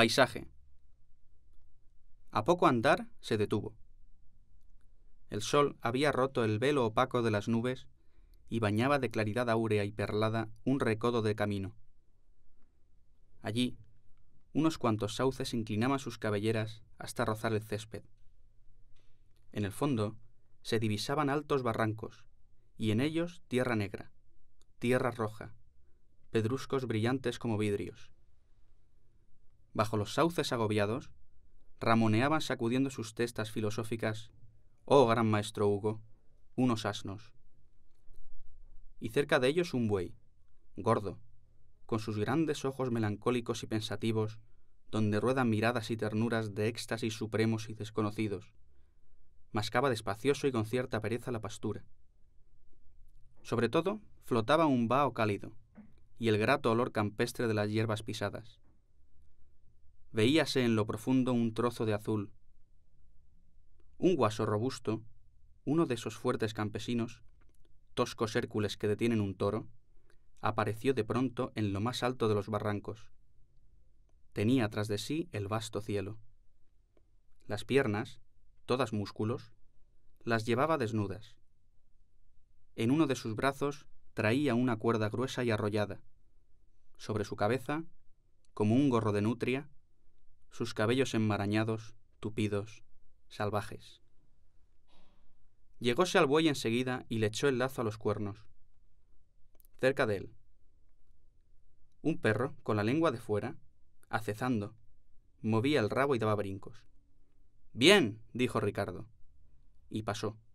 Paisaje. A poco andar se detuvo. El sol había roto el velo opaco de las nubes y bañaba de claridad áurea y perlada un recodo de camino. Allí, unos cuantos sauces inclinaban sus cabelleras hasta rozar el césped. En el fondo se divisaban altos barrancos, y en ellos tierra negra, tierra roja, pedruscos brillantes como vidrios bajo los sauces agobiados, ramoneaban sacudiendo sus testas filosóficas, oh gran maestro Hugo, unos asnos. Y cerca de ellos un buey, gordo, con sus grandes ojos melancólicos y pensativos, donde ruedan miradas y ternuras de éxtasis supremos y desconocidos. Mascaba despacioso y con cierta pereza la pastura. Sobre todo, flotaba un vaho cálido y el grato olor campestre de las hierbas pisadas veíase en lo profundo un trozo de azul. Un guaso robusto, uno de esos fuertes campesinos, toscos Hércules que detienen un toro, apareció de pronto en lo más alto de los barrancos. Tenía tras de sí el vasto cielo. Las piernas, todas músculos, las llevaba desnudas. En uno de sus brazos traía una cuerda gruesa y arrollada. Sobre su cabeza, como un gorro de nutria, sus cabellos enmarañados, tupidos, salvajes. Llegóse al buey enseguida y le echó el lazo a los cuernos. Cerca de él. Un perro, con la lengua de fuera, acezando, movía el rabo y daba brincos. Bien, dijo Ricardo. Y pasó.